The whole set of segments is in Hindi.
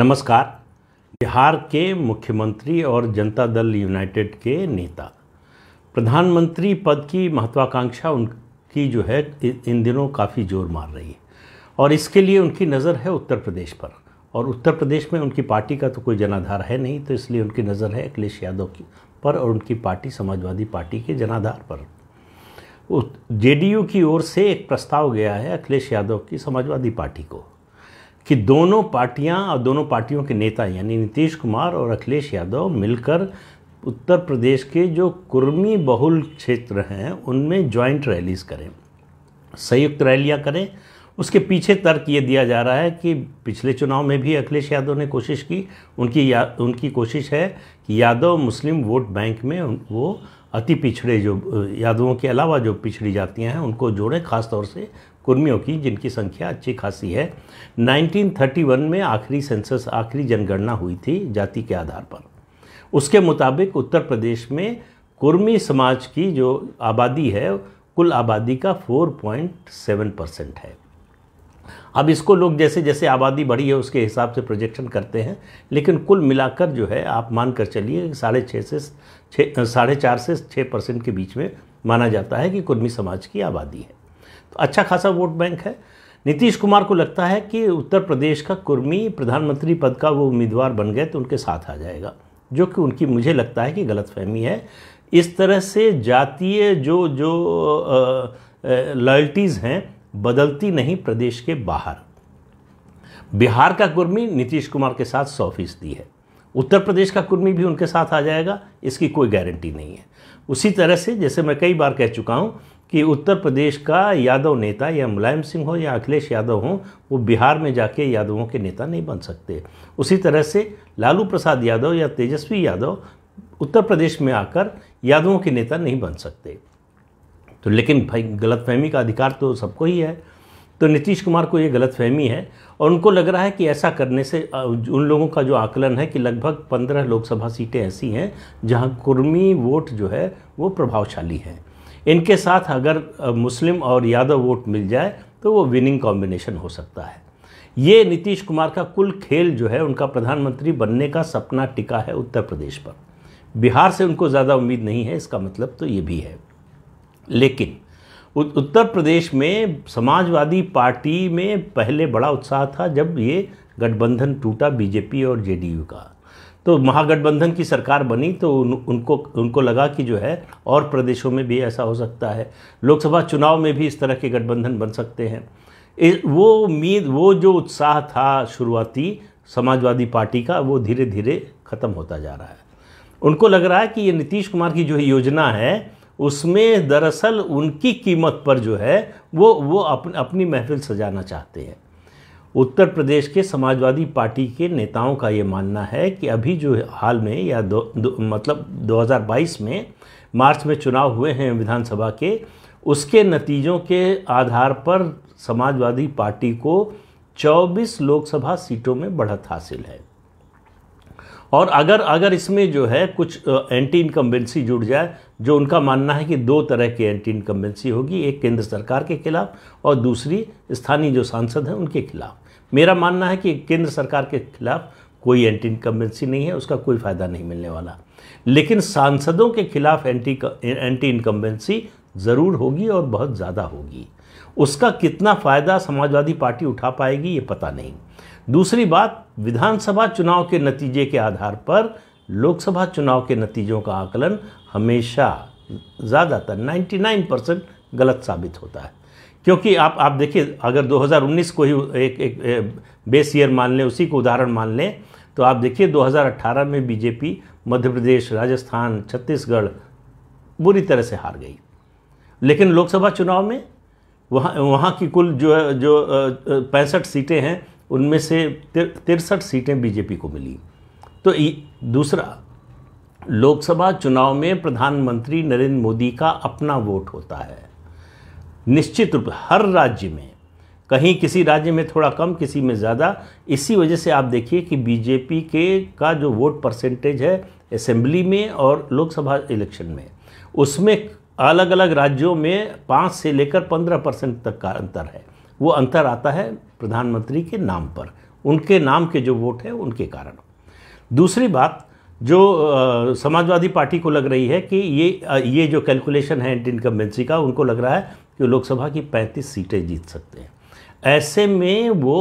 नमस्कार बिहार के मुख्यमंत्री और जनता दल यूनाइटेड के नेता प्रधानमंत्री पद की महत्वाकांक्षा उनकी जो है इन दिनों काफ़ी जोर मार रही है और इसके लिए उनकी नज़र है उत्तर प्रदेश पर और उत्तर प्रदेश में उनकी पार्टी का तो कोई जनाधार है नहीं तो इसलिए उनकी नज़र है अखिलेश यादव की पर और उनकी पार्टी समाजवादी पार्टी के जनाधार पर जेडीयू की ओर से एक प्रस्ताव गया है अखिलेश यादव की समाजवादी पार्टी को कि दोनों पार्टियां और दोनों पार्टियों के नेता यानी नीतीश कुमार और अखिलेश यादव मिलकर उत्तर प्रदेश के जो कुर्मी बहुल क्षेत्र हैं उनमें जॉइंट रैलीज़ करें संयुक्त रैलियां करें उसके पीछे तर्क ये दिया जा रहा है कि पिछले चुनाव में भी अखिलेश यादव ने कोशिश की उनकी या उनकी कोशिश है कि यादव मुस्लिम वोट बैंक में वो अति पिछड़े जो यादवों के अलावा जो पिछड़ी जातियां हैं उनको जोड़ें खासतौर से कुर्मियों की जिनकी संख्या अच्छी खासी है 1931 में आखिरी सेंसस आखिरी जनगणना हुई थी जाति के आधार पर उसके मुताबिक उत्तर प्रदेश में कुर्मी समाज की जो आबादी है कुल आबादी का 4.7 परसेंट है अब इसको लोग जैसे जैसे आबादी बढ़ी है उसके हिसाब से प्रोजेक्शन करते हैं लेकिन कुल मिलाकर जो है आप मान कर चलिए साढ़े छः से छः साढ़े चार से छः परसेंट के बीच में माना जाता है कि कुर्मी समाज की आबादी है अच्छा खासा वोट बैंक है नीतीश कुमार को लगता है कि उत्तर प्रदेश का कुर्मी प्रधानमंत्री पद का वो उम्मीदवार बन गए तो उनके साथ आ जाएगा जो कि उनकी मुझे लगता है कि गलतफहमी है इस तरह से जातीय जो जो लॉयल्टीज़ हैं बदलती नहीं प्रदेश के बाहर बिहार का कुर्मी नीतीश कुमार के साथ सौ फीसदी है उत्तर प्रदेश का कुर्मी भी उनके साथ आ जाएगा इसकी कोई गारंटी नहीं है उसी तरह से जैसे मैं कई बार कह चुका हूँ कि उत्तर प्रदेश का यादव नेता या मुलायम सिंह हो या अखिलेश यादव हो वो बिहार में जाके यादवों के नेता नहीं बन सकते उसी तरह से लालू प्रसाद यादव या तेजस्वी यादव उत्तर प्रदेश में आकर यादवों के नेता नहीं बन सकते तो लेकिन भाई गलतफहमी का अधिकार तो सबको ही है तो नीतीश कुमार को ये गलतफहमी है और उनको लग रहा है कि ऐसा करने से उन लोगों का जो आकलन है कि लगभग पंद्रह लोकसभा सीटें ऐसी हैं जहां कुर्मी वोट जो है वो प्रभावशाली हैं इनके साथ अगर मुस्लिम और यादव वोट मिल जाए तो वो विनिंग कॉम्बिनेशन हो सकता है ये नीतीश कुमार का कुल खेल जो है उनका प्रधानमंत्री बनने का सपना टिका है उत्तर प्रदेश पर बिहार से उनको ज़्यादा उम्मीद नहीं है इसका मतलब तो ये भी है लेकिन उत्तर प्रदेश में समाजवादी पार्टी में पहले बड़ा उत्साह था जब ये गठबंधन टूटा बीजेपी और जेडीयू का तो महागठबंधन की सरकार बनी तो उन, उनको उनको लगा कि जो है और प्रदेशों में भी ऐसा हो सकता है लोकसभा चुनाव में भी इस तरह के गठबंधन बन सकते हैं वो उम्मीद वो जो उत्साह था शुरुआती समाजवादी पार्टी का वो धीरे धीरे ख़त्म होता जा रहा है उनको लग रहा है कि ये नीतीश कुमार की जो योजना है उसमें दरअसल उनकी कीमत पर जो है वो वो अप, अपनी महफिल सजाना चाहते हैं उत्तर प्रदेश के समाजवादी पार्टी के नेताओं का ये मानना है कि अभी जो हाल में या दो, दो मतलब 2022 में मार्च में चुनाव हुए हैं विधानसभा के उसके नतीजों के आधार पर समाजवादी पार्टी को 24 लोकसभा सीटों में बढ़त हासिल है और अगर अगर इसमें जो है कुछ एंटी इनकम्बेंसी जुड़ जाए जो उनका मानना है कि दो तरह की एंटी इनकम्बेंसी होगी एक केंद्र सरकार के खिलाफ और दूसरी स्थानीय जो सांसद हैं उनके खिलाफ मेरा मानना है कि केंद्र सरकार के खिलाफ कोई एंटी इनकम्बेंसी नहीं है उसका कोई फ़ायदा नहीं मिलने वाला लेकिन सांसदों के खिलाफ एंटी एंटी इनकम्बेंसी ज़रूर होगी और बहुत ज़्यादा होगी उसका कितना फ़ायदा समाजवादी पार्टी उठा पाएगी ये पता नहीं दूसरी बात विधानसभा चुनाव के नतीजे के आधार पर लोकसभा चुनाव के नतीजों का आकलन हमेशा ज़्यादातर 99 परसेंट गलत साबित होता है क्योंकि आप आप देखिए अगर 2019 को ही एक, एक, बेस ईयर मान लें उसी को उदाहरण मान लें तो आप देखिए 2018 में बीजेपी मध्य प्रदेश राजस्थान छत्तीसगढ़ बुरी तरह से हार गई लेकिन लोकसभा चुनाव में वहाँ वहाँ की कुल जो है जो पैंसठ सीटें हैं उनमें से तिरसठ सीटें बीजेपी को मिली तो दूसरा लोकसभा चुनाव में प्रधानमंत्री नरेंद्र मोदी का अपना वोट होता है निश्चित रूप हर राज्य में कहीं किसी राज्य में थोड़ा कम किसी में ज़्यादा इसी वजह से आप देखिए कि बीजेपी के का जो वोट परसेंटेज है असेंबली में और लोकसभा इलेक्शन में उसमें अलग अलग राज्यों में पाँच से लेकर पंद्रह परसेंट तक का अंतर है वो अंतर आता है प्रधानमंत्री के नाम पर उनके नाम के जो वोट है उनके कारण दूसरी बात जो समाजवादी पार्टी को लग रही है कि ये ये जो कैलकुलेशन है एंटी इनकम्बेंसी का उनको लग रहा है कि लोकसभा की 35 सीटें जीत सकते हैं ऐसे में वो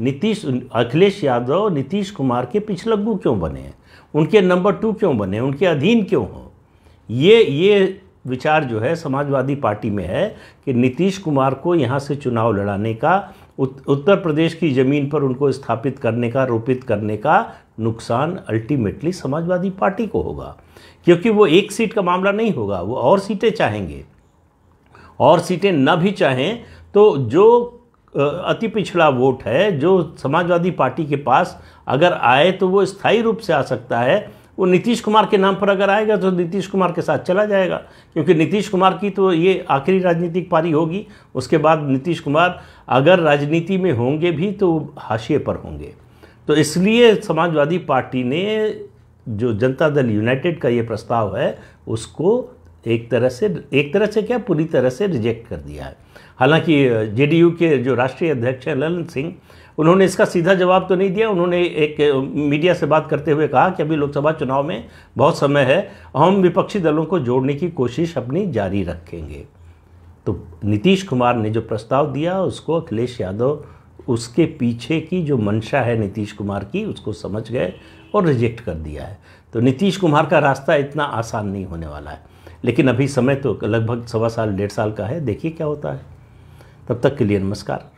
नीतीश अखिलेश यादव नीतीश कुमार के पिछलग्गू क्यों बने हैं उनके नंबर टू क्यों बने उनके अधीन क्यों हों ये ये विचार जो है समाजवादी पार्टी में है कि नीतीश कुमार को यहाँ से चुनाव लड़ाने का उत्तर प्रदेश की ज़मीन पर उनको स्थापित करने का रोपित करने का नुकसान अल्टीमेटली समाजवादी पार्टी को होगा क्योंकि वो एक सीट का मामला नहीं होगा वो और सीटें चाहेंगे और सीटें न भी चाहें तो जो अति पिछड़ा वोट है जो समाजवादी पार्टी के पास अगर आए तो वो स्थायी रूप से आ सकता है वो नीतीश कुमार के नाम पर अगर आएगा तो नीतीश कुमार के साथ चला जाएगा क्योंकि नीतीश कुमार की तो ये आखिरी राजनीतिक पारी होगी उसके बाद नीतीश कुमार अगर राजनीति में होंगे भी तो हाशिए पर होंगे तो इसलिए समाजवादी पार्टी ने जो जनता दल यूनाइटेड का ये प्रस्ताव है उसको एक तरह से एक तरह से क्या पूरी तरह से रिजेक्ट कर दिया है हालांकि जेडीयू के जो राष्ट्रीय अध्यक्ष हैं ललन सिंह उन्होंने इसका सीधा जवाब तो नहीं दिया उन्होंने एक मीडिया से बात करते हुए कहा कि अभी लोकसभा चुनाव में बहुत समय है हम विपक्षी दलों को जोड़ने की कोशिश अपनी जारी रखेंगे तो नीतीश कुमार ने जो प्रस्ताव दिया उसको अखिलेश यादव उसके पीछे की जो मंशा है नीतीश कुमार की उसको समझ गए और रिजेक्ट कर दिया है तो नीतीश कुमार का रास्ता इतना आसान नहीं होने वाला है लेकिन अभी समय तो लगभग सवा साल डेढ़ साल का है देखिए क्या होता है तब तक के लिए नमस्कार